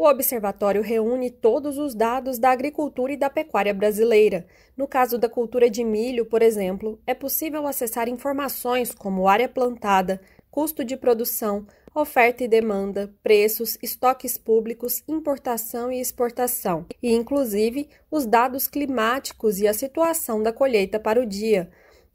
O observatório reúne todos os dados da agricultura e da pecuária brasileira. No caso da cultura de milho, por exemplo, é possível acessar informações como área plantada, custo de produção, oferta e demanda, preços, estoques públicos, importação e exportação, e inclusive os dados climáticos e a situação da colheita para o dia.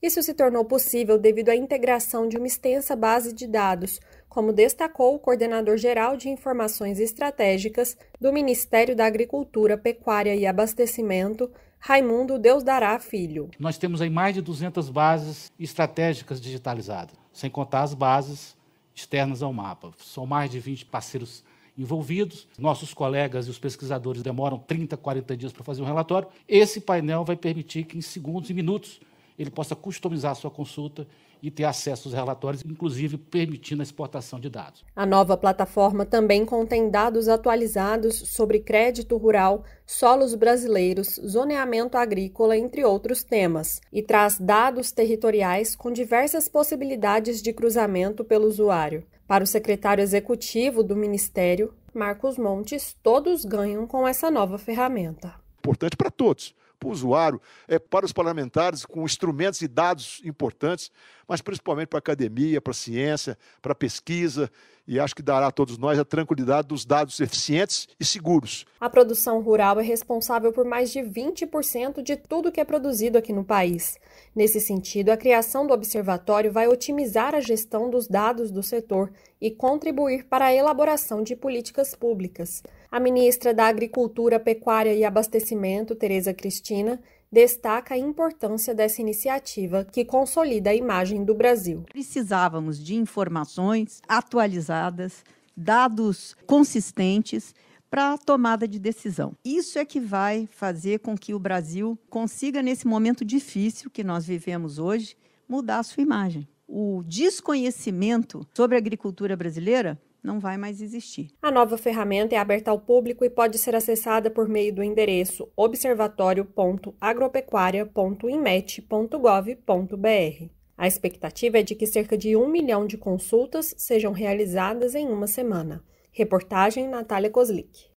Isso se tornou possível devido à integração de uma extensa base de dados, como destacou o coordenador-geral de informações estratégicas do Ministério da Agricultura, Pecuária e Abastecimento, Raimundo Deusdará Filho. Nós temos aí mais de 200 bases estratégicas digitalizadas, sem contar as bases externas ao mapa. São mais de 20 parceiros envolvidos. Nossos colegas e os pesquisadores demoram 30, 40 dias para fazer um relatório. Esse painel vai permitir que em segundos e minutos ele possa customizar a sua consulta e ter acesso aos relatórios, inclusive permitindo a exportação de dados. A nova plataforma também contém dados atualizados sobre crédito rural, solos brasileiros, zoneamento agrícola, entre outros temas, e traz dados territoriais com diversas possibilidades de cruzamento pelo usuário. Para o secretário executivo do Ministério, Marcos Montes, todos ganham com essa nova ferramenta. Importante para todos para o usuário, é, para os parlamentares, com instrumentos e dados importantes, mas principalmente para a academia, para a ciência, para a pesquisa, e acho que dará a todos nós a tranquilidade dos dados eficientes e seguros. A produção rural é responsável por mais de 20% de tudo que é produzido aqui no país. Nesse sentido, a criação do observatório vai otimizar a gestão dos dados do setor e contribuir para a elaboração de políticas públicas. A ministra da Agricultura, Pecuária e Abastecimento, Tereza Cristina, destaca a importância dessa iniciativa que consolida a imagem do Brasil. Precisávamos de informações atualizadas, dados consistentes para a tomada de decisão. Isso é que vai fazer com que o Brasil consiga, nesse momento difícil que nós vivemos hoje, mudar a sua imagem. O desconhecimento sobre a agricultura brasileira não vai mais existir. A nova ferramenta é aberta ao público e pode ser acessada por meio do endereço observatório.agropecuaria.inmet.gov.br. A expectativa é de que cerca de um milhão de consultas sejam realizadas em uma semana. Reportagem Natália Koslik.